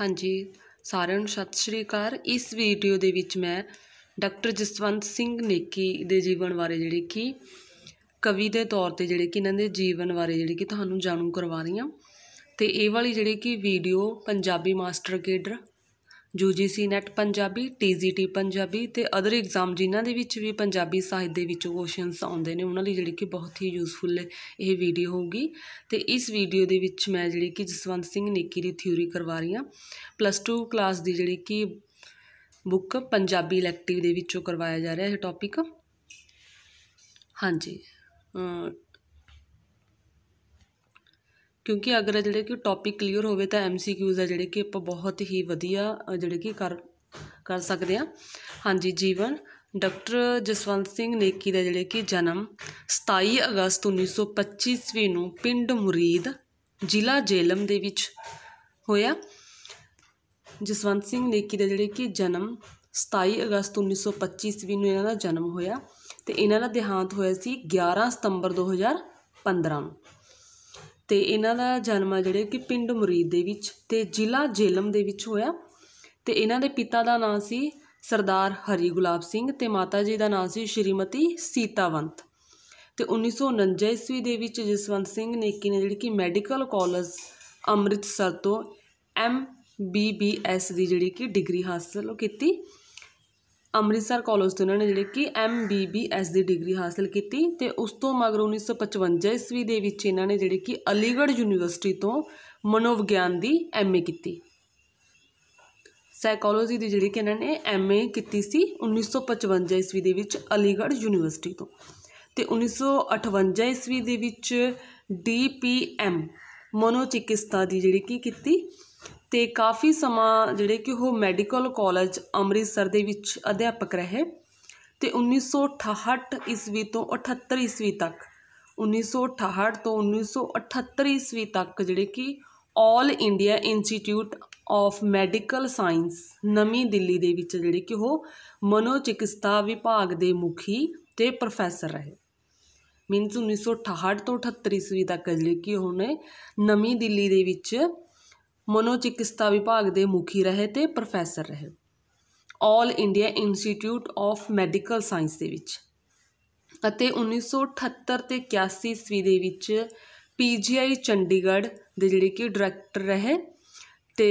ਹਾਂਜੀ ਸਾਰਿਆਂ ਨੂੰ ਸਤਿ ਸ਼੍ਰੀ ਅਕਾਲ ਇਸ ਵੀਡੀਓ ਦੇ ਵਿੱਚ ਮੈਂ ਡਾਕਟਰ ਜਸਵੰਤ ਸਿੰਘ ਨੇਕੀ ਦੇ ਜੀਵਨ ਬਾਰੇ ਜਿਹੜੇ ਕਿ ਕਵੀ ਦੇ ਤੌਰ ਤੇ ਜਿਹੜੇ ਕਿ ਇਹਨਾਂ ਦੇ ਜੀਵਨ ਬਾਰੇ ਜਿਹੜੇ ਕਿ ਤੁਹਾਨੂੰ ਜਾਣੂ ਕਰਵਾ ਰਹੀ ਹਾਂ ਤੇ ਇਹ ਵਾਲੀ ਜਿਹੜੀ ਕਿ video Punjabi master cadre UGC NET Punjabi TGT Punjabi ਤੇ ਅਦਰ ਐਗਜ਼ਾਮ ਜਿਨ੍ਹਾਂ ਦੇ ਵਿੱਚ ਵੀ ਪੰਜਾਬੀ ਸਾਹਿਤ ਦੇ ਵਿੱਚ ਕੁਐਸਚਨਸ ਆਉਂਦੇ ਨੇ ਉਹਨਾਂ ਲਈ ਜਿਹੜੀ ਕਿ ਬਹੁਤ ਹੀ ਯੂਸਫੁਲ ਇਹ ਵੀਡੀਓ ਹੋਊਗੀ ਤੇ ਇਸ ਵੀਡੀਓ ਦੇ ਵਿੱਚ ਮੈਂ ਜਿਹੜੀ ਕਿ ਜਸਵੰਤ ਸਿੰਘ ਨੇਕੀ ਦੀ ਥਿਊਰੀ ਕਰਵਾ ਰਹੀ ਹਾਂ ਪਲੱਸ 2 ਕਲਾਸ ਦੀ ਜਿਹੜੀ ਕਿ ਬੁੱਕ ਪੰਜਾਬੀ ਇਲੈਕਟਿਵ ਦੇ ਵਿੱਚੋਂ ਕਰਵਾਇਆ ਜਾ ਰਿਹਾ ਇਹ ਟੌਪਿਕ ਹਾਂਜੀ ਕਿਉਂਕਿ ਅਗਰ ਜਿਹੜੇ ਕਿ ਟੌਪਿਕ ਕਲੀਅਰ ਹੋਵੇ ਤਾਂ ਐਮਸੀਕਿਊਜ਼ ਆ ਜਿਹੜੇ ਕਿ ਆਪਾਂ ਬਹੁਤ ਹੀ ਵਧੀਆ ਜਿਹੜੇ ਕਿ ਕਰ ਕਰ ਸਕਦੇ ਹਾਂ ਹਾਂਜੀ ਜੀਵਨ ਡਾਕਟਰ ਜਸਵੰਤ ਸਿੰਘ ਨੇਕੀ ਦਾ ਜਿਹੜੇ ਕਿ ਜਨਮ 27 ਅਗਸਤ 1925 ਈਸਵੀ ਨੂੰ ਪਿੰਡ ਮੁਰੀਦ ਜ਼ਿਲ੍ਹਾ ਜੇਲਮ ਦੇ ਵਿੱਚ ਹੋਇਆ ਜਸਵੰਤ ਸਿੰਘ ਨੇਕੀ ਦਾ ਜਿਹੜੇ ਕਿ ਜਨਮ 27 ਅਗਸਤ 1925 ਈਸਵੀ ਨੂੰ ਇਹਨਾਂ ਦਾ ਜਨਮ ਹੋਇਆ ਤੇ ਇਹਨਾਂ ਦਾ ਦੇਹਾਂਤ ਹੋਇਆ ਸੀ 11 ਸਤੰਬਰ 2015 ਨੂੰ ਤੇ ਇਹਨਾਂ ਦਾ ਜਨਮ ਜਿਹੜੇ ਕਿ ਪਿੰਡ ਮੁਰੀਦ ਦੇ ਵਿੱਚ ਤੇ ਜ਼ਿਲ੍ਹਾ ਜੇਲਮ ਦੇ ਵਿੱਚ ਹੋਇਆ ਤੇ ਇਹਨਾਂ ਦੇ ਪਿਤਾ ਦਾ ਨਾਂ ਸੀ ਸਰਦਾਰ ਹਰੀ ਗੁਲਾਬ ਸਿੰਘ ਤੇ ਮਾਤਾ ਜੀ ਦਾ ਨਾਂ ਸੀ ਸ਼੍ਰੀਮਤੀ ਸੀਤਾਵੰਤ ਤੇ 1949 ਈਸਵੀ ਦੇ ਵਿੱਚ ਜਸਵੰਤ ਸਿੰਘ ਨੇਕੀ ਨੇ ਜਿਹੜੀ ਕਿ ਮੈਡੀਕਲ ਕਾਲਜ ਅੰਮ੍ਰਿਤਸਰ ਤੋਂ ਐਮ ਬੀਬੀਐਸ ਦੀ ਜਿਹੜੀ ਕਿ ਡਿਗਰੀ ਹਾਸਲ ਕੀਤੀ ਅੰਮ੍ਰਿਤਸਰ ਕਾਲਜ ਤੋਂ ਇਹਨਾਂ ਨੇ ਜਿਹੜੇ ਕਿ ਐਮ ਬੀ ਬੀ ਐਸ ਦੀ ਡਿਗਰੀ ਹਾਸਲ ਕੀਤੀ ਤੇ ਉਸ ਤੋਂ ਮਗਰ 1955 ਈਸਵੀ ਦੇ ਵਿੱਚ ਇਹਨਾਂ ਨੇ ਜਿਹੜੇ ਕਿ ਅਲੀਗੜ੍ਹ ਯੂਨੀਵਰਸਿਟੀ ਤੋਂ ਮਨੋਵਿਗਿਆਨ ਦੀ ਐਮ ਏ ਕੀਤੀ ਸਾਈਕੋਲੋਜੀ ਦੀ ਜਿਹੜੀ ਕਿ ਇਹਨਾਂ ਨੇ ਐਮ ਏ ਕੀਤੀ ਸੀ 1955 ਈਸਵੀ ਦੇ ਵਿੱਚ ਅਲੀਗੜ੍ਹ ਯੂਨੀਵਰਸਿਟੀ ਤੋਂ ਤੇ 1958 ਈਸਵੀ ਦੇ ਵਿੱਚ ਡੀ ਪੀ ਐਮ ਮਨੋਚਿਕਿਤਸਾ ਦੀ ਜਿਹੜੀ ਕੀ ਕੀਤੀ ਤੇ ਕਾਫੀ ਸਮਾਂ ਜਿਹੜੇ ਕਿ ਉਹ ਮੈਡੀਕਲ ਕਾਲਜ ਅੰਮ੍ਰਿਤਸਰ ਦੇ ਵਿੱਚ ਅਧਿਆਪਕ ਰਹੇ ਤੇ 1968 ਈਸਵੀ ਤੋਂ 78 ਈਸਵੀ ਤੱਕ 1968 ਤੋਂ 1978 ਈਸਵੀ ਤੱਕ ਜਿਹੜੇ ਕਿ All India Institute of Medical Science ਨਵੀਂ ਦਿੱਲੀ ਦੇ ਵਿੱਚ ਜਿਹੜੇ ਕਿ ਉਹ ਮਨੋਚਿਕਿਤਸਾ ਵਿਭਾਗ ਦੇ ਮੁਖੀ ਤੇ ਪ੍ਰੋਫੈਸਰ ਰਹੇ ਮਿੰਸ 1968 ਤੋਂ 78 ਈਸਵੀ ਤੱਕ ਜਿਹੜੇ ਕਿ ਉਹਨੇ ਨਵੀਂ ਦਿੱਲੀ ਦੇ ਵਿੱਚ ਮਨੋਚਿਕਿਤਸਾ ਵਿਭਾਗ ਦੇ ਮੁਖੀ ਰਹੇ ਤੇ ਪ੍ਰੋਫੈਸਰ ਰਹੇ All India Institute of Medical Science ਦੇ ਵਿੱਚ ਅਤੇ 1978 ਤੇ 81 ਈਸਵੀ ਦੇ ਵਿੱਚ ਪੀਜੀਆਈ ਚੰਡੀਗੜ੍ਹ ਦੇ ਜਿਹੜੇ ਕਿ ਡਾਇਰੈਕਟਰ ਰਹੇ ਤੇ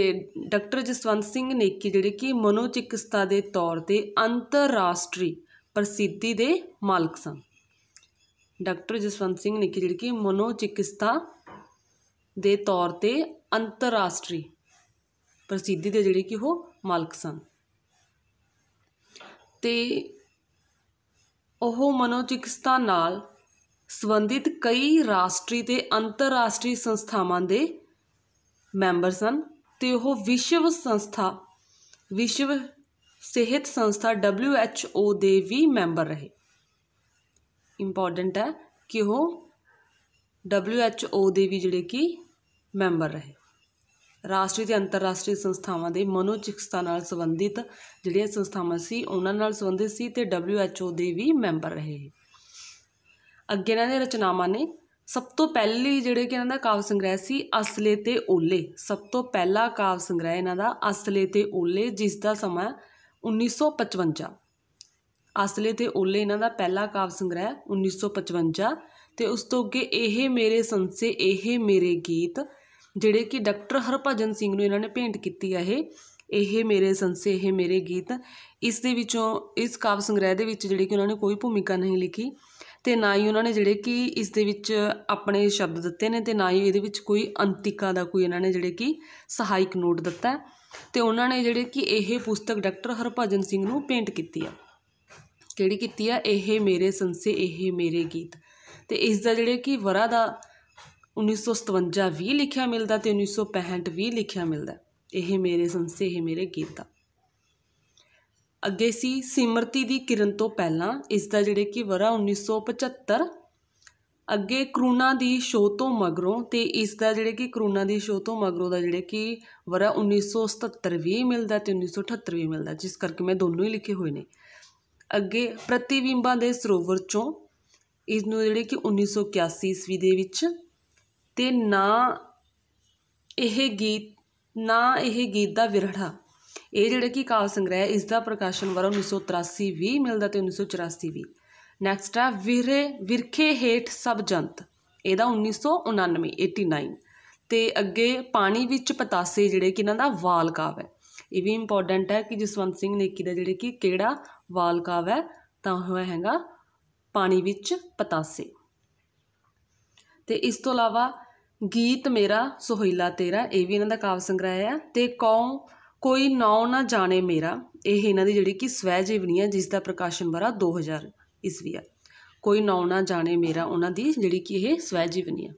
ਡਾਕਟਰ ਜਸਵੰਤ ਸਿੰਘ ਨੇਕੀ ਜਿਹੜੇ ਕਿ ਮਨੋਚਿਕਿਤਸਾ ਦੇ ਤੌਰ ਤੇ ਅੰਤਰਰਾਸ਼ਟਰੀ ਪ੍ਰਸਿੱਧੀ ਦੇ ਮਾਲਕ ਸਨ ਡਾਕਟਰ ਜਸਵੰਤ ਸਿੰਘ ਨੇਕੀ ਕਿ ਕਿ ਮਨੋਚਿਕਿਤਸਾ ਦੇ ਤੌਰ ਤੇ ਅੰਤਰਰਾਸ਼ਟਰੀ ਪ੍ਰਸਿੱਧੀ ਦੇ ਜਿਹੜੇ ਕਿ ਉਹ ਮਾਲਕ ਸਨ ਤੇ ਉਹ ਮਨੋਚਿਕਿਤਸਾ ਨਾਲ ਸੰਬੰਧਿਤ ਕਈ ਰਾਸ਼ਟਰੀ ਤੇ ਅੰਤਰਰਾਸ਼ਟਰੀ ਸੰਸਥਾਵਾਂ ਦੇ ਮੈਂਬਰ ਸਨ ਤੇ ਉਹ ਵਿਸ਼ਵ ਸੰਸਥਾ ਵਿਸ਼ਵ ਸਿਹਤ ਸੰਸਥਾ WHO ਦੇ ਵੀ ਮੈਂਬਰ ਰਹੇ ਇੰਪੋਰਟੈਂਟ ਹੈ ਕਿ ਉਹ WHO ਦੇ ਵੀ ਜਿਹੜੇ ਕਿ ਮੈਂਬਰ ਰਹੇ ਰਾਸ਼ਟਰੀ ਤੇ ਅੰਤਰਰਾਸ਼ਟਰੀ ਸੰਸਥਾਵਾਂ ਦੇ ਮਨੋਚਿਕਿਤਸਾ ਨਾਲ ਸੰਬੰਧਿਤ ਜਿਹੜੀਆਂ ਸੰਸਥਾਵਾਂ ਸੀ ਉਹਨਾਂ ਨਾਲ ਸੰਬੰਧਿਤ ਸੀ ਤੇ WHO ਦੇ ਵੀ ਮੈਂਬਰ ਰਹੇ ਅੱਗੇ ਇਹਨਾਂ ਦੇ ਰਚਨਾਵਾਂ ਨੇ ਸਭ ਤੋਂ ਪਹਿਲੀ ਜਿਹੜੇ ਕਿ ਇਹਨਾਂ ਦਾ ਕਾਵ ਸੰਗ੍ਰਹਿ ਸੀ ਅਸਲੇ ਤੇ ਓਲੇ ਸਭ ਤੋਂ ਪਹਿਲਾ ਕਾਵ ਸੰਗ੍ਰਹਿ ਇਹਨਾਂ ਦਾ ਅਸਲੇ ਤੇ ਓਲੇ ਜਿਸ ਦਾ ਸਮਾਂ 1955 ਅਸਲੇ ਤੇ ਓਲੇ ਇਹਨਾਂ ਦਾ ਪਹਿਲਾ ਕਾਵ ਸੰਗ੍ਰਹਿ 1955 ਤੇ ਉਸ ਤੋਂ ਅੱਗੇ ਇਹ ਮੇਰੇ ਸੰਸੇ ਇਹ ਮੇਰੇ ਗੀਤ ਜਿਹੜੇ ਕਿ ਡਾਕਟਰ ਹਰਭਜਨ ਸਿੰਘ ਨੂੰ ਇਹਨਾਂ ਨੇ ਭੇਂਟ ਕੀਤੀ ਆ ਇਹ ਇਹ ਮੇਰੇ ਸੰਸੇ ਇਹ ਮੇਰੇ ਗੀਤ ਇਸ ਦੇ ਵਿੱਚੋਂ ਇਸ ਕਾਵ ਸੰਗ੍ਰਹਿ ਦੇ ਵਿੱਚ ਜਿਹੜੀ ਕਿ ਉਹਨਾਂ ਨੇ ਕੋਈ ਭੂਮਿਕਾ ਨਹੀਂ ਲਿਖੀ ਤੇ ਨਾ ਹੀ ਉਹਨਾਂ ਨੇ ਜਿਹੜੇ ਕਿ ਇਸ ਦੇ ਵਿੱਚ ਆਪਣੇ ਸ਼ਬਦ ਦਿੱਤੇ ਨੇ ਤੇ ਨਾ ਹੀ ਇਹਦੇ ਵਿੱਚ ਕੋਈ ਅੰਤਿਕਾ ਦਾ ਕੋਈ ਇਹਨਾਂ ਨੇ ਜਿਹੜੇ ਕਿ ਸਹਾਇਕ ਨੋਟ ਦਿੱਤਾ ਤੇ ਉਹਨਾਂ ਨੇ ਜਿਹੜੇ ਕਿ ਇਹ ਪੁਸਤਕ ਡਾਕਟਰ ਹਰਭਜਨ ਸਿੰਘ ਨੂੰ ਪੇਂਟ ਕੀਤੀ ਆ ਕਿਹੜੀ ਕੀਤੀ ਆ ਇਹ ਮੇਰੇ ਸੰਸੇ ਇਹ ਮੇਰੇ ਗੀਤ ਤੇ ਇਸ ਦਾ ਜਿਹੜੇ ਕਿ ਵਰਾ ਦਾ 1957 ਵੀ ਲਿਖਿਆ ਮਿਲਦਾ ਤੇ 1965 ਵੀ ਲਿਖਿਆ ਮਿਲਦਾ ਇਹ ਮੇਰੇ ਸੰਸੇ ਇਹ ਮੇਰੇ ਗੀਤਾ ਅੱਗੇ ਸੀ ਸਿਮਰਤੀ ਦੀ ਕਿਰਨ ਤੋਂ ਪਹਿਲਾਂ ਇਸ ਦਾ ਜਿਹੜੇ ਕਿ ਵਰਾ 1975 ਅੱਗੇ ਕਰੋਨਾ ਦੀ ਸ਼ੋਅ ਤੋਂ ਮਗਰੋਂ ਤੇ ਇਸ ਦਾ ਜਿਹੜੇ ਕਿ ਕਰੋਨਾ ਦੀ ਸ਼ੋਅ ਤੋਂ ਮਗਰੋਂ ਦਾ ਜਿਹੜੇ ਕਿ ਵਰਾ 1977 ਵੀ ਮਿਲਦਾ ਤੇ 1978 ਵੀ ਮਿਲਦਾ ਜਿਸ ਕਰਕੇ ਮੈਂ ਦੋਨੋਂ ਹੀ ਲਿਖੇ ਹੋਏ ਨੇ ਅੱਗੇ ਪ੍ਰਤੀਬਿੰਬਾਂ ਦੇ ਸਰੋਵਰ ਚੋਂ ਇਸ ਨੂੰ ਜਿਹੜੇ ਕਿ 1981 ਈਸਵੀ ਦੇ ਵਿੱਚ ਤੇ ਨਾ ਇਹ ਗੀਤ ਨਾ ਇਹ ਗੀਤ ਦਾ ਵਿਰੜਾ ਇਹ ਜਿਹੜਾ ਕਿ ਕਾਵ ਸੰਗ੍ਰਹਿ ਇਸ ਦਾ ਪ੍ਰਕਾਸ਼ਨ ਵਰ 1983 ਵੀ ਮਿਲਦਾ ਤੇ 1984 ਵੀ ਨੈਕਸਟ ਹੈ ਵਿਰੇ ਵਿਰਖੇ ਹੇਠ ਸਭ ਜੰਤ ਇਹਦਾ 1999 89 ਤੇ ਅੱਗੇ ਪਾਣੀ ਵਿੱਚ ਪਤਾਸੇ ਜਿਹੜੇ ਕਿ ਇਹਨਾਂ ਦਾ ਵਾਲ ਕਾਵ ਹੈ ਇਹ ਵੀ ਇੰਪੋਰਟੈਂਟ ਹੈ ਕਿ ਜਸਵੰਤ ਸਿੰਘ ਨੇਕੀ ਦਾ ਜਿਹੜੇ ਕਿ ਕਿਹੜਾ ਵਾਲ ਕਾਵ ਹੈ ਤਾਂ ਹੋਇਆ ਹੈਗਾ ਪਾਣੀ ਵਿੱਚ ਪਤਾਸੇ ਤੇ ਇਸ ਤੋਂ ਇਲਾਵਾ ਗੀਤ ਮੇਰਾ ਸੋਹਿਲਾ ਤੇਰਾ ਇਹ ਵੀ ਇਹਨਾਂ ਦਾ ਕਾਵ ਸੰਗ੍ਰਹਿ ਆ ਤੇ ਕੌਮ ਕੋਈ ਨਾਉ ਨਾ ਜਾਣੇ ਮੇਰਾ ਇਹ ਇਹਨਾਂ ਦੀ ਜਿਹੜੀ ਕਿ ਸਵੈ ਜੀਵਨੀ ਹੈ ਜਿਸ ਦਾ ਪ੍ਰਕਾਸ਼ਨ ਵਰਾ 2000 ਇਸਵੀ ਆ ਕੋਈ ਨਾਉ ਨਾ ਜਾਣੇ ਮੇਰਾ ਉਹਨਾਂ ਦੀ ਜਿਹੜੀ ਕਿ ਇਹ ਸਵੈ ਜੀਵਨੀ ਆ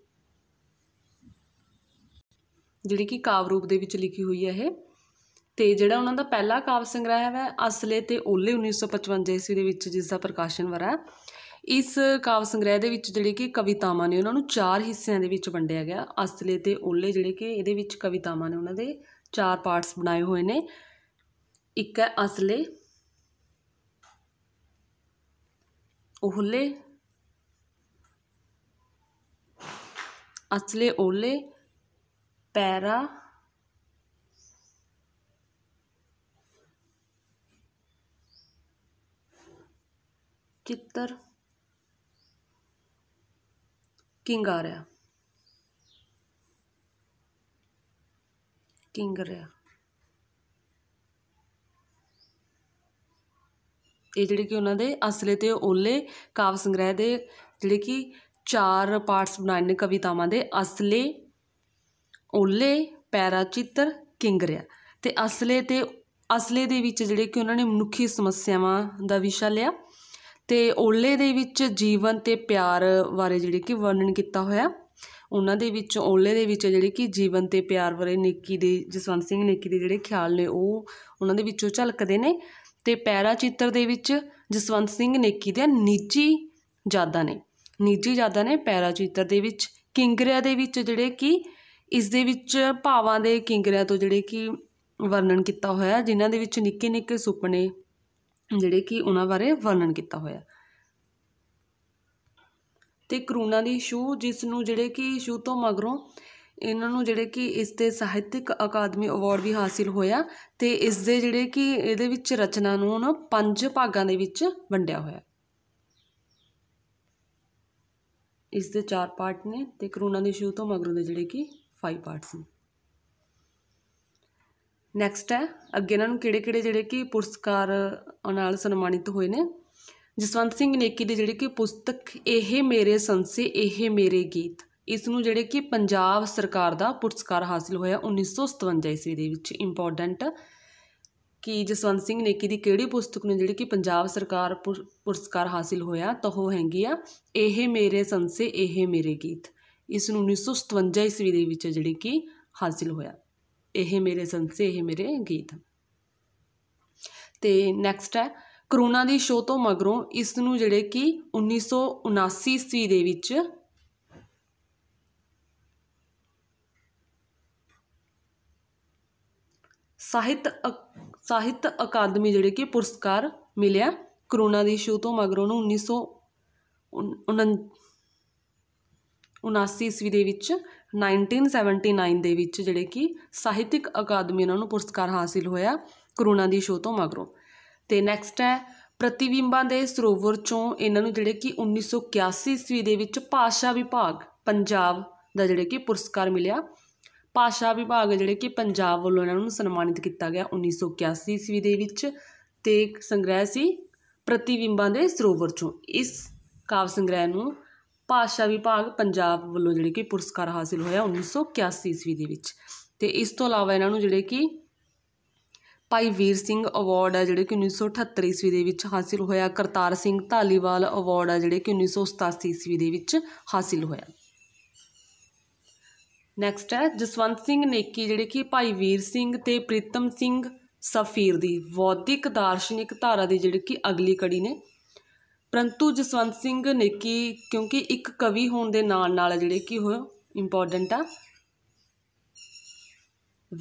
ਜਿਹੜੀ ਕਿ ਕਾਵ ਰੂਪ ਦੇ ਵਿੱਚ ਲਿਖੀ ਹੋਈ ਹੈ ਇਹ ਤੇ ਜਿਹੜਾ ਉਹਨਾਂ ਦਾ ਪਹਿਲਾ ਕਾਵ ਸੰਗ੍ਰਹਿ ਹੈ ਅਸਲੇ ਤੇ ਓਲੇ 1955 ਈਸਵੀ ਦੇ ਵਿੱਚ ਜਿਸ ਦਾ ਪ੍ਰਕਾਸ਼ਨ ਵਰਾ ਇਸ ਕਾਵ ਸੰਗ੍ਰਹਿ ਦੇ ਵਿੱਚ ਜਿਹੜੇ ਕਿ ਕਵਿਤਾਵਾਂ ਨੇ ਉਹਨਾਂ ਨੂੰ ਚਾਰ ਹਿੱਸਿਆਂ ਦੇ ਵਿੱਚ ਵੰਡਿਆ ਗਿਆ ਅਸਲੇ ਤੇ ਓਲੇ ਜਿਹੜੇ ਕਿ ਇਹਦੇ ਵਿੱਚ ਕਵਿਤਾਵਾਂ ਨੇ ਉਹਨਾਂ ਦੇ ਚਾਰ ਪਾਰਟਸ ਬਣਾਏ ਹੋਏ ਨੇ ਇੱਕ ਹੈ ਅਸਲੇ ਓਲੇ ਅਸਲੇ ਓਲੇ ਪੈਰਾ ਚਿੱਤਰ kingaria ਰਿਹਾ ਇਹ ਜਿਹੜੇ ਕਿ ਉਹਨਾਂ ਦੇ ਅਸਲੇ ਤੇ ਓਲੇ ਕਾਵ ਸੰਗ੍ਰਹਿ ਦੇ ਜਿਹੜੇ ਕਿ ਚਾਰ ਪਾਰਟਸ ਬਣਾਏ ਨੇ ਕਵਿਤਾਵਾਂ ਦੇ ਅਸਲੇ ਓਲੇ ਪੈਰਾਚਿੱਤਰ ਕਿੰਗਰਿਆ ਤੇ ਅਸਲੇ ਤੇ ਅਸਲੇ ਦੇ ਵਿੱਚ ਜਿਹੜੇ ਕਿ ਉਹਨਾਂ ਨੇ ਮਨੁੱਖੀ ਸਮੱਸਿਆਵਾਂ ਦਾ ਵਿਸ਼ਾ ਲਿਆ ਤੇ ਓਲੇ ਦੇ ਵਿੱਚ ਜੀਵਨ ਤੇ ਪਿਆਰ ਬਾਰੇ ਜਿਹੜੇ ਕਿ ਵਰਣਨ ਕੀਤਾ ਹੋਇਆ ਉਹਨਾਂ ਦੇ ਵਿੱਚ ਓਲੇ ਦੇ ਵਿੱਚ ਜਿਹੜੇ ਕਿ ਜੀਵਨ ਤੇ ਪਿਆਰ ਬਾਰੇ ਨਿੱਕੀ ਦੇ ਜਸਵੰਤ ਸਿੰਘ ਨਿੱਕੀ ਦੇ ਜਿਹੜੇ ਖਿਆਲ ਨੇ ਉਹ ਉਹਨਾਂ ਦੇ ਵਿੱਚੋਂ ਝਲਕਦੇ ਨੇ ਤੇ ਪੈਰਾ ਚਿੱਤਰ ਦੇ ਵਿੱਚ ਜਸਵੰਤ ਸਿੰਘ ਨਿੱਕੀ ਦੇ ਨਿੱਜੀ ਯਾਦਾਂ ਨੇ ਨਿੱਜੀ ਯਾਦਾਂ ਨੇ ਪੈਰਾ ਚਿੱਤਰ ਦੇ ਵਿੱਚ ਕਿੰਗਰਿਆ ਦੇ ਵਿੱਚ ਜਿਹੜੇ ਕਿ ਇਸ ਦੇ ਵਿੱਚ ਭਾਵਾਂ ਦੇ ਕਿੰਗਰਿਆ ਤੋਂ ਜਿਹੜੇ ਕਿ ਵਰਣਨ ਕੀਤਾ ਹੋਇਆ ਜਿਨ੍ਹਾਂ ਦੇ ਵਿੱਚ ਨਿੱਕੇ ਨਿੱਕੇ ਸੁਪਨੇ ਜਿਹੜੇ ਕਿ ਉਹਨਾਂ ਬਾਰੇ ਵਰਣਨ ਕੀਤਾ ਹੋਇਆ ਤੇ ਕਰੂਣਾ ਦੀ ਸ਼ੂ ਜਿਸ ਨੂੰ ਜਿਹੜੇ ਕਿ ਸ਼ੂ ਤੋਂ ਮਗਰੋਂ ਇਹਨਾਂ ਨੂੰ ਜਿਹੜੇ ਕਿ ਇਸ ਤੇ ਸਾਹਿਤਿਕ ਅਕਾਦਮੀ ਅਵਾਰਡ ਵੀ ਹਾਸਿਲ ਹੋਇਆ ਤੇ ਇਸ ਦੇ ਜਿਹੜੇ ਕਿ ਇਹਦੇ ਵਿੱਚ ਰਚਨਾ ਨੂੰ ਨਾ ਪੰਜ ਭਾਗਾਂ ਦੇ ਵਿੱਚ ਵੰਡਿਆ ਹੋਇਆ ਇਸ ਦੇ ਚਾਰ ਪਾਰਟ ਨੇ ਤੇ ਕਰੂਣਾ ਦੀ ਸ਼ੂ ਤੋਂ ਮਗਰੋਂ ਦੇ ਜਿਹੜੇ ਕਿ ਫਾਈਵ ਪਾਰਟਸ ਨੇ ਨੈਕਸਟ ਹੈ ਅੱਗੇ ਇਹਨਾਂ ਨੂੰ ਕਿਹੜੇ-ਕਿਹੜੇ ਜਿਹੜੇ ਕਿ ਪੁਰਸਕਾਰ ਨਾਲ ਸਨਮਾਨਿਤ ਹੋਏ ਨੇ ਜਸਵੰਤ ਸਿੰਘ ਨੇਕੀ ਦੀ ਜਿਹੜੀ ਕਿ ਪੁਸਤਕ ਇਹ ਮੇਰੇ ਸੰਸੇ ਇਹ ਮੇਰੇ ਗੀਤ ਇਸ ਨੂੰ ਜਿਹੜੇ ਕਿ ਪੰਜਾਬ ਸਰਕਾਰ ਦਾ ਪੁਰਸਕਾਰ ਹਾਸਲ ਹੋਇਆ 1957 ਈਸਵੀ ਦੇ ਵਿੱਚ ਇੰਪੋਰਟੈਂਟ ਕਿ ਜਸਵੰਤ ਸਿੰਘ ਨੇਕੀ ਦੀ ਕਿਹੜੀ ਪੁਸਤਕ ਨੂੰ ਜਿਹੜੀ ਕਿ ਪੰਜਾਬ ਸਰਕਾਰ ਪੁਰਸਕਾਰ ਹਾਸਲ ਹੋਇਆ ਤਾਂ ਉਹ ਹੈਗੀ ਆ ਇਹ ਮੇਰੇ ਸੰਸੇ ਇਹ ਮੇਰੇ ਗੀਤ ਇਸ ਨੂੰ 1957 ਈਸਵੀ ਦੇ ਵਿੱਚ ਜਿਹੜੀ ਕਿ ਹਾਸਲ ਹੋਇਆ ਇਹ ਮੇਰੇ ਸੰਸੇ ਇਹ ਮੇਰੇ ਗੀਤ ਤੇ ਨੈਕਸਟ ਹੈ ਕਰੋਨਾ ਦੀ ਸ਼ੋਅ ਤੋਂ ਮਗਰੋਂ ਇਸ ਨੂੰ ਜਿਹੜੇ ਕਿ 1979 ਈਸਵੀ ਦੇ ਵਿੱਚ ਸਾਹਿਤ ਸਾਹਿਤ ਅਕਾਦਮੀ ਜਿਹੜੇ ਕਿ ਪੁਰਸਕਾਰ ਮਿਲਿਆ ਕਰੋਨਾ ਦੀ ਸ਼ੋਅ ਤੋਂ ਮਗਰੋਂ ਨੂੰ 1979 ਈਸਵੀ ਦੇ ਵਿੱਚ 1979 ਦੇ ਵਿੱਚ ਜਿਹੜੇ ਕਿ ਸਾਹਿਤਿਕ ਅਕਾਦਮੀ ਉਹਨਾਂ ਨੂੰ ਪੁਰਸਕਾਰ ਹਾਸਿਲ ਹੋਇਆ ਕਰੋਨਾ ਦੀ ਸ਼ੋਅ ਤੋਂ ਮਗਰੋਂ ਤੇ ਨੈਕਸਟ ਹੈ ਪ੍ਰਤੀਬਿੰਬਾਂ ਦੇ ਸਰੋਵਰ ਚੋਂ ਇਹਨਾਂ ਨੂੰ ਜਿਹੜੇ ਕਿ 1981 ਈਸਵੀ ਦੇ ਵਿੱਚ ਭਾਸ਼ਾ ਵਿਭਾਗ ਪੰਜਾਬ ਦਾ ਜਿਹੜੇ ਕਿ ਪੁਰਸਕਾਰ ਮਿਲਿਆ ਭਾਸ਼ਾ ਵਿਭਾਗ ਜਿਹੜੇ ਕਿ ਪੰਜਾਬ ਵੱਲੋਂ ਇਹਨਾਂ ਨੂੰ ਸਨਮਾਨਿਤ ਕੀਤਾ ਗਿਆ 1981 ਈਸਵੀ ਦੇ ਵਿੱਚ ਤੇ ਇੱਕ ਸੰਗ੍ਰਹਿ ਸੀ ਪ੍ਰਤੀਬਿੰਬਾਂ ਦੇ ਸਰੋਵਰ ਚੋਂ ਇਸ ਕਾਵ ਸੰਗ੍ਰਹਿ ਨੂੰ ਭਾਸ਼ਾ ਵਿਭਾਗ ਪੰਜਾਬ ਵੱਲੋਂ ਜਿਹੜੇ ਕਿ ਪੁਰਸਕਾਰ ਹਾਸਿਲ ਹੋਇਆ 1981 ਈਸਵੀ ਦੇ ਵਿੱਚ ਤੇ ਇਸ ਤੋਂ ਇਲਾਵਾ ਇਹਨਾਂ ਨੂੰ ਜਿਹੜੇ ਕਿ ਭਾਈ ਵੀਰ ਸਿੰਘ ਅਵਾਰਡ ਆ ਜਿਹੜੇ ਕਿ 1978 ਈਸਵੀ ਦੇ ਵਿੱਚ ਹਾਸਿਲ ਹੋਇਆ ਕਰਤਾਰ ਸਿੰਘ ਧਾਲੀਵਾਲ ਅਵਾਰਡ ਆ ਜਿਹੜੇ ਕਿ 1987 ਈਸਵੀ ਦੇ ਵਿੱਚ ਹਾਸਿਲ ਹੋਇਆ ਨੈਕਸਟ ਹੈ ਜਸਵੰਤ ਸਿੰਘ ਨੇਕੀ ਜਿਹੜੇ ਕਿ ਭਾਈ ਵੀਰ ਸਿੰਘ ਤੇ ਪ੍ਰੀਤਮ ਸਿੰਘ ਸਫੀਰ ਦੀ ਬੌਧਿਕ ਦਾਰਸ਼ਨਿਕ ਧਾਰਾ ਦੀ ਜਿਹੜੀ ਕਿ ਅਗਲੀ ਕੜੀ ਨੇ ਪਰੰਤੂ ਜਸਵੰਤ ਸਿੰਘ ਨੇਕੀ ਕਿਉਂਕਿ ਇੱਕ ਕਵੀ ਹੋਣ ਦੇ ਨਾਲ ਨਾਲ ਜਿਹੜੇ ਕੀ ਹੋ ਇੰਪੋਰਟੈਂਟ ਆ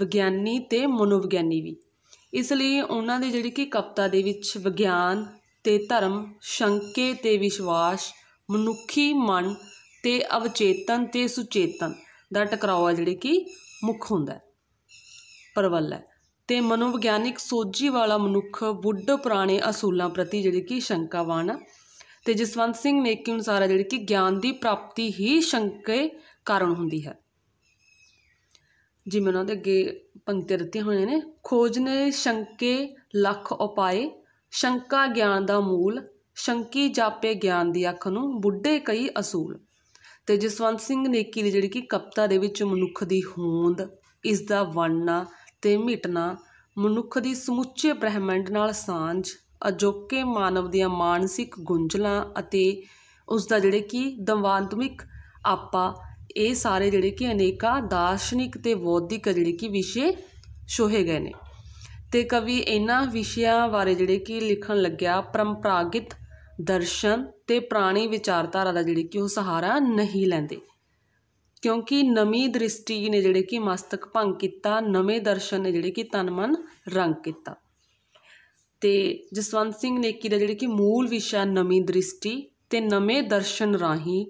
ਵਿਗਿਆਨੀ ਤੇ ਮਨੋਵਿਗਿਆਨੀ ਵੀ ਇਸ ਲਈ ਉਹਨਾਂ ਦੇ ਜਿਹੜੀ ਕਿ ਕਵਤਾ ਦੇ ਵਿੱਚ ਵਿਗਿਆਨ ਤੇ ਧਰਮ ਸ਼ੰਕੇ ਤੇ ਵਿਸ਼ਵਾਸ ਮਨੁੱਖੀ ਮਨ ਤੇ ਅਵਚੇਤਨ ਤੇ ਸੁਚੇਤਨ ਦਾ ਟਕਰਾਅ ਜਿਹੜੇ ਕਿ ਮੁੱਖ ਹੁੰਦਾ ਪਰਵਲ ਹੈ ਤੇ ਮਨੋਵਿਗਿਆਨਿਕ ਸੋਝੀ ਵਾਲਾ ਮਨੁੱਖ ਬੁੱਢ ਪੁਰਾਣੇ ਅਸੂਲਾਂ ਪ੍ਰਤੀ ਜਿਹੜੀ ਕਿ ਸ਼ੰਕਾਵਾਨ ਤੇ ਜਸਵੰਤ ਸਿੰਘ ਨੇਕੀ ਅਨੁਸਾਰ ਹੈ ਜਿਹੜੀ ਕਿ ਗਿਆਨ ਦੀ ਪ੍ਰਾਪਤੀ ਹੀ ਸ਼ੰਕੇ ਕਾਰਨ ਹੁੰਦੀ ਹੈ ਜਿਵੇਂ ਉਹਨਾਂ ਦੇ ਅੱਗੇ ਪੰਕਤੀ ਦਿੱਤੀਆਂ ਹੋਏ ਨੇ ਖੋਜ ਨੇ ਸ਼ੰਕੇ ਲੱਖ ਉਪਾਏ ਸ਼ੰਕਾ ਗਿਆਨ ਦਾ ਮੂਲ ਸ਼ੰਕੀ ਜਾਪੇ ਗਿਆਨ ਦੀ ਅੱਖ ਨੂੰ ਬੁੱਢੇ ਕਈ ਅਸੂਲ ਤੇ ਜਸਵੰਤ ਸਿੰਘ ਨੇਕੀ ਦੀ ਜਿਹੜੀ ਕਿ ਕਪਤਾ ਦੇ ਵਿੱਚ ਮਨੁੱਖ ਦੀ ਹੋਂਦ ਇਸ ਦਾ ਵਣਨਾ ਤੇ ਮਿਟਣਾ ਮਨੁੱਖ ਦੀ ਸਮੁੱਚੇ ਬ੍ਰਹਿਮੰਡ ਨਾਲ ਸਾਂਝ ਅਜੋਕੇ ਮਾਨਵ ਦੀਆਂ ਮਾਨਸਿਕ ਗੁੰਝਲਾਂ ਅਤੇ ਉਸ ਦਾ ਜਿਹੜੇ ਕਿ ਦਵਾਂਤਮਿਕ ਆਪਾ ਇਹ ਸਾਰੇ ਜਿਹੜੇ ਕਿ ਅਨੇਕਾ ਦਾਰਸ਼ਨਿਕ ਤੇ ਬੌਧਿਕ ਜਿਹੜੇ ਕਿ ਵਿਸ਼ੇ ਸ਼ੋਹੇ ਗਏ ਨੇ ਤੇ ਕਵੀ ਇਹਨਾਂ ਵਿਸ਼ਿਆਂ ਬਾਰੇ ਜਿਹੜੇ ਕਿ ਲਿਖਣ ਲੱਗਿਆ ਪਰੰਪਰਾਗਤ ਦਰਸ਼ਨ ਤੇ ਪ੍ਰਾਣੀ ਵਿਚਾਰਧਾਰਾ ਦਾ ਜਿਹੜੇ ਕਿ ਉਹ ਸਹਾਰਾ ਨਹੀਂ ਲੈਂਦੇ ਕਿਉਂਕਿ ਨਵੀਂ ਦ੍ਰਿਸ਼ਟੀ ਨੇ ਜਿਹੜੇ ਕਿ ਮਸਤਕ ਭੰਗ ਕੀਤਾ ਨਵੇਂ ਦਰਸ਼ਨ ਨੇ ਜਿਹੜੇ ਕਿ ਤਨ ਮਨ ਰੰਗ ਕੀਤਾ ਤੇ ਜਸਵੰਤ ਸਿੰਘ ਨੇਕੀ ਦਾ ਜਿਹੜਾ ਕਿ ਮੂਲ ਵਿਸ਼ਾ ਨਵੀਂ ਦ੍ਰਿਸ਼ਟੀ ਤੇ ਨਵੇਂ ਦਰਸ਼ਨ ਰਾਹੀਂ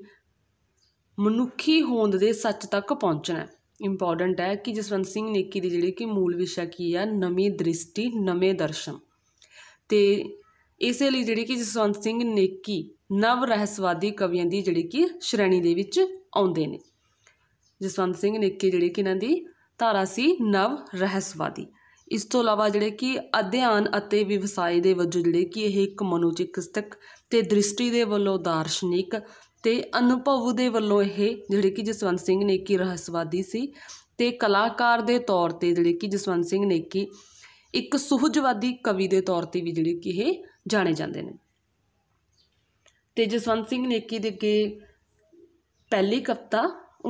ਮਨੁੱਖੀ ਹੋਂਦ ਦੇ ਸੱਚ ਤੱਕ ਪਹੁੰਚਣਾ ਇੰਪੋਰਟੈਂਟ ਹੈ ਕਿ ਜਸਵੰਤ ਸਿੰਘ ਨੇਕੀ ਦੀ ਜਿਹੜੀ ਕਿ ਮੂਲ ਵਿਸ਼ਾ ਕੀ ਹੈ ਨਵੀਂ ਦ੍ਰਿਸ਼ਟੀ ਨਵੇਂ ਦਰਸ਼ਨ ਤੇ ਇਸੇ ਲਈ ਜਿਹੜੀ ਕਿ ਜਸਵੰਤ ਸਿੰਘ ਨੇਕੀ ਨਵ ਰਹਿਸਵਾਦੀ ਕਵੀਆਂ ਦੀ ਜਿਹੜੀ ਕਿ ਸ਼੍ਰੇਣੀ ਦੇ ਵਿੱਚ ਆਉਂਦੇ ਨੇ ਜਸਵੰਤ ਸਿੰਘ ਨੇਕੀ ਜਿਹੜੀ ਕਿ ਇਹਨਾਂ ਦੀ ਧਾਰਾ ਸੀ ਨਵ ਰਹਿਸਵਾਦੀ ਇਸ ਤੋਂ ਇਲਾਵਾ ਜਿਹੜੇ ਕਿ ਅਧਿਐਨ ਅਤੇ ਵਿਵਸਾਇ ਦੇ ਵਜੋਂ ਜਿਹੜੇ ਕਿ ਇਹ ਇੱਕ ਮਨੋਚਿਕਿਤਸਕ ਤੇ ਦ੍ਰਿਸ਼ਟੀ ਦੇ ਵੱਲੋਂ ਦਾਰਸ਼ਨਿਕ ਤੇ ਅਨੁਭਵ ਦੇ ਵੱਲੋਂ ਇਹ ਜਿਹੜੇ ਕਿ ਜਸਵੰਤ ਸਿੰਘ ਨੇ ਕੀ ਰਹੱਸਵਾਦੀ ਸੀ ਤੇ ਕਲਾਕਾਰ ਦੇ ਤੌਰ 'ਤੇ ਜਿਹੜੇ ਕਿ ਜਸਵੰਤ ਸਿੰਘ ਨੇ ਕੀ ਇੱਕ ਸੁਹਜਵਾਦੀ ਕਵੀ ਦੇ ਤੌਰ 'ਤੇ ਵੀ ਜਿਹੜੇ ਕਿ ਇਹ ਜਾਣੇ ਜਾਂਦੇ ਨੇ ਤੇ ਜਸਵੰਤ ਸਿੰਘ ਨੇ ਕੀ ਦੇ ਕੇ ਪਹਿਲੀ ਕਵਿਤਾ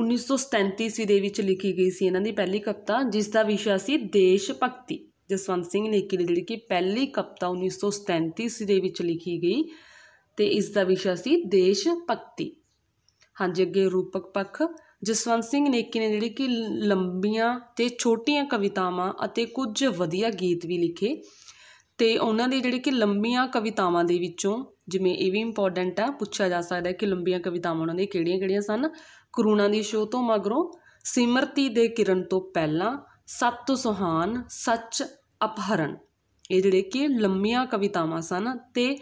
1937 ਈਸਵੀ ਦੇ ਵਿੱਚ ਲਿਖੀ ਗਈ ਸੀ ਇਹਨਾਂ ਦੀ ਪਹਿਲੀ ਕਵਿਤਾ ਜਿਸ ਦਾ ਵਿਸ਼ਾ ਸੀ ਦੇਸ਼ ਭਗਤੀ ਜਸਵੰਤ ਸਿੰਘ ਨੇਕੀ ਦੀ ਜਿਹੜੀ ਕਿ ਪਹਿਲੀ ਕਵਿਤਾ 1937 ਈਸਵੀ ਦੇ ਵਿੱਚ ਲਿਖੀ ਗਈ ਤੇ ਇਸ ਦਾ ਵਿਸ਼ਾ ਸੀ ਦੇਸ਼ ਭਗਤੀ ਹਾਂਜੀ ਅੱਗੇ ਰੂਪਕ ਪੱਖ ਜਸਵੰਤ ਸਿੰਘ ਨੇਕੀ ਨੇ ਜਿਹੜੀ ਕਿ ਲੰਬੀਆਂ ਤੇ ਛੋਟੀਆਂ ਕਵਿਤਾਵਾਂ ਅਤੇ ਕੁਝ ਵਧੀਆ ਗੀਤ ਵੀ ਲਿਖੇ ਤੇ ਉਹਨਾਂ ਦੇ ਜਿਹੜੇ ਕਿ ਲੰਬੀਆਂ ਕਵਿਤਾਵਾਂ ਦੇ ਵਿੱਚੋਂ ਜਿਵੇਂ ਇਹ ਵੀ ਇੰਪੋਰਟੈਂਟ ਆ ਪੁੱਛਿਆ ਜਾ ਸਕਦਾ ਹੈ ਕਿ ਲੰਬੀਆਂ ਕਵਿਤਾਵਾਂ ਉਹਨਾਂ ਦੀਆਂ ਕਿਹੜੀਆਂ-ਕਿਹੜੀਆਂ ਸਨ ਕਰੂਣਾ ਦੀ ਸ਼ੋਅ ਤੋਂ ਮਗਰੋਂ ਸਿਮਰਤੀ ਦੇ ਕਿਰਨ ਤੋਂ ਪਹਿਲਾਂ ਸਤ ਸੁਹਾਨ ਸੱਚ ਅਪਹਰਣ ਇਹ ਜਿਹੜੇ ਕਿ ਲੰਮੀਆਂ ਕਵਿਤਾਵਾਂ ਸਨ ਤੇ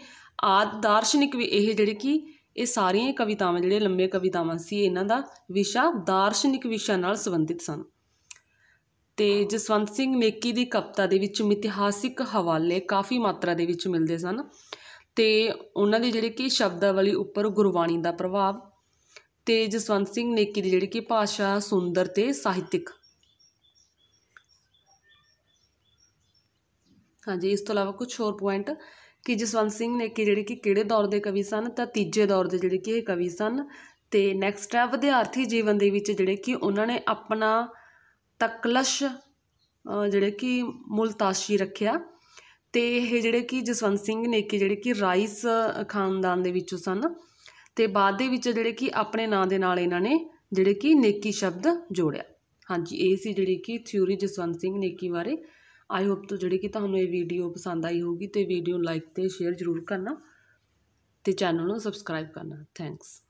ਆਦ ਦਾਰਸ਼ਨਿਕ ਵੀ ਇਹ ਜਿਹੜੇ ਕਿ ਇਹ ਸਾਰੀਆਂ ਕਵਿਤਾਵਾਂ ਜਿਹੜੇ ਲੰਮੇ ਕਵਿਤਾਵਾਂ ਸੀ ਇਹਨਾਂ ਦਾ ਵਿਸ਼ਾ ਦਾਰਸ਼ਨਿਕ ਵਿਸ਼ਾ ਨਾਲ ਸੰਬੰਧਿਤ ਸਨ ਤੇ ਜਸਵੰਤ ਸਿੰਘ ਮੇਕੀ ਦੀ ਕਵਿਤਾ ਦੇ ਵਿੱਚ ਮਿਥਿਹਾਸਿਕ ਹਵਾਲੇ ਕਾਫੀ ਮਾਤਰਾ ਦੇ ਵਿੱਚ ਮਿਲਦੇ ਸਨ ਤੇ ਉਹਨਾਂ ਦੇ ਜਿਹੜੇ ਕਿ ਸ਼ਬਦਾਵਲੀ ਉੱਪਰ ਗੁਰਬਾਣੀ ਦਾ ਪ੍ਰਭਾਵ ਤੇ ਜਸਵੰਤ ਸਿੰਘ ਨੇਕੀ ਦੀ ਜਿਹੜੀ ਕਿ ਭਾਸ਼ਾ ਸੁੰਦਰ ਤੇ ਸਾਹਿਤਿਕ ਹਾਂਜੀ ਇਸ ਤੋਂ ਇਲਾਵਾ ਕੁਝ ਹੋਰ ਪੁਆਇੰਟ ਕਿ ਜਸਵੰਤ ਸਿੰਘ ਨੇਕੀ ਜਿਹੜੇ ਕਿ ਕਿਹੜੇ ਦੌਰ ਦੇ ਕਵੀ ਸਨ ਤਾਂ ਤੀਜੇ ਦੌਰ ਦੇ ਜਿਹੜੇ ਕਿ ਇਹ ਕਵੀ ਸਨ ਤੇ ਨੈਕਸਟ ਹੈ ਵਿਦਿਆਰਥੀ ਜੀਵਨ ਦੇ ਵਿੱਚ ਜਿਹੜੇ ਕਿ ਉਹਨਾਂ ਨੇ ਆਪਣਾ ਤਕਲਸ਼ ਜਿਹੜੇ ਕਿ ਮੁਲਤਾਸ਼ੀ ਰੱਖਿਆ ਤੇ ਇਹ ਜਿਹੜੇ ਕਿ ਜਸਵੰਤ ਸਿੰਘ ਨੇਕੀ ਜਿਹੜੇ ਕਿ ਰਾਈਸ ਖਾਨਦਾਨ ਦੇ ਵਿੱਚੋਂ ਸਨ ਤੇ ਬਾਅਦ ਦੇ ਵਿੱਚ ਜਿਹੜੇ ਕਿ ਆਪਣੇ ਨਾਂ ਦੇ ਨਾਲ ਇਹਨਾਂ ਨੇ ਜਿਹੜੇ ਕਿ ਨੇਕੀ ਸ਼ਬਦ ਜੋੜਿਆ ਹਾਂਜੀ ਇਹ ਸੀ ਜਿਹੜੀ ਕਿ ਥਿਊਰੀ ਜਸਵੰਤ ਸਿੰਘ ਨੇਕੀ ਬਾਰੇ ਆਈ ਹੋਪ ਤੋਂ ਜਿਹੜੀ ਕਿ ਤੁਹਾਨੂੰ ਇਹ ਵੀਡੀਓ ਪਸੰਦ ਆਈ ਹੋਊਗੀ ਤੇ ਵੀਡੀਓ ਨੂੰ ਲਾਈਕ ਤੇ ਸ਼ੇਅਰ ਜ਼ਰੂਰ ਕਰਨਾ ਤੇ ਚੈਨਲ ਨੂੰ ਸਬਸਕ੍ਰਾਈਬ ਕਰਨਾ ਥੈਂਕਸ